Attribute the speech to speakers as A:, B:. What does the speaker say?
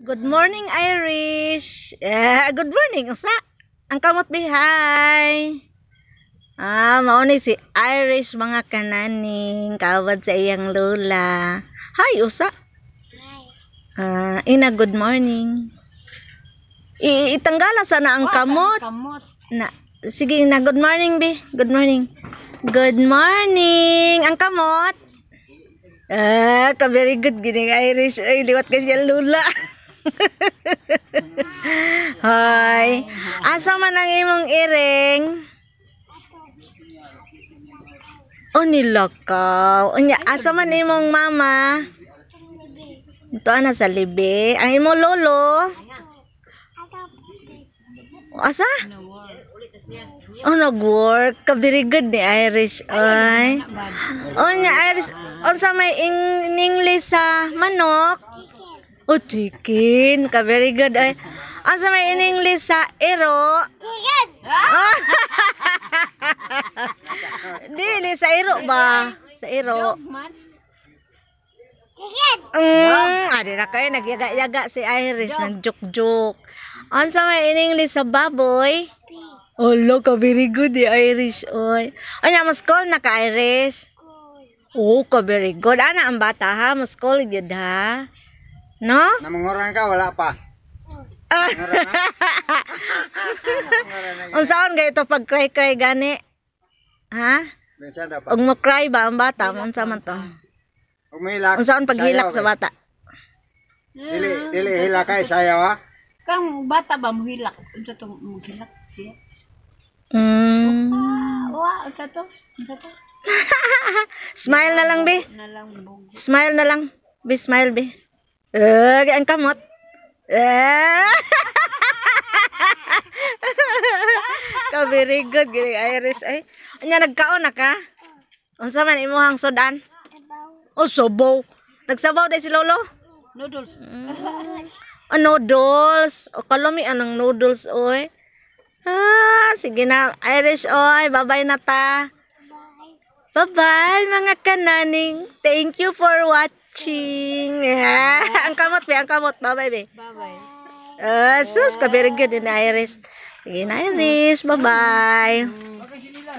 A: Good morning, Irish. Yeah, good morning. Usa. Ang kamot bihay. Ah, mao ni si Irish mga kananing kawad sa iyang lola. Hi, usa. Hi. Ah, ina good morning. I itanggala sana ang kamot. Na sige na good morning bi. Good morning. Good morning. Ang kamot. Ah, ka very good gini Irish. Ay, liwat kasi ang lola. Hoy, asa man ang imong iring? O nilakaw. Unya, asa man imong mama? Ito na sa libi. Ang imong lolo? Asa? Oh, nag-work. good ni Irish. Ay. Unya, Irish. Unsa may in English sa manok? Oh, chicken. Ka very good ay. Asa may in English sa ero? Chicken. Oh. Dili sa ero ba? Sa ero. Chicken. Mm, ade na kayo nagyaga-yaga si Iris nang juk-juk. Ansa may in English sa baboy? Oh, Olo, ka very good di Irish oy. Anya mas call na ka Irish? Oh, ka very good. Ana ang bata ha, mas call gyud ha. No? Namangoran ka, wala pa. Ah. Unsaon ga ito pag cry cry gani? Ha? Ug mo cry ba ang bata? Unsa man to? Ug mahilak. Unsaon paghilak sa bata? Dili, dili hilak kay sayaw ha. Kang bata ba mo hilak? Unsa to mo hilak siya? Mm. Ah, wa, unsa to? Unsa to? Smile na lang, be. Smile na lang. Be, smile, be. Eh, ang kamot. Eh. ka very good gini Iris ay. Anya nagkaon ka? Unsa man imong sudan? Oh, sabaw. Nagsabaw dai si Lolo? Noodles. Mm. Ah, oh, noodles. O kalomi anang noodles oy. Ah, sige na Irish oy. Bye-bye na ta. Bye-bye mga kananing. Thank you for watching watching. Ha? ang kamot, be. Ang kamot. Bye-bye, be. Bye-bye. Oh, sus, ka very good, in eh, Iris. Sige, Iris. Bye-bye.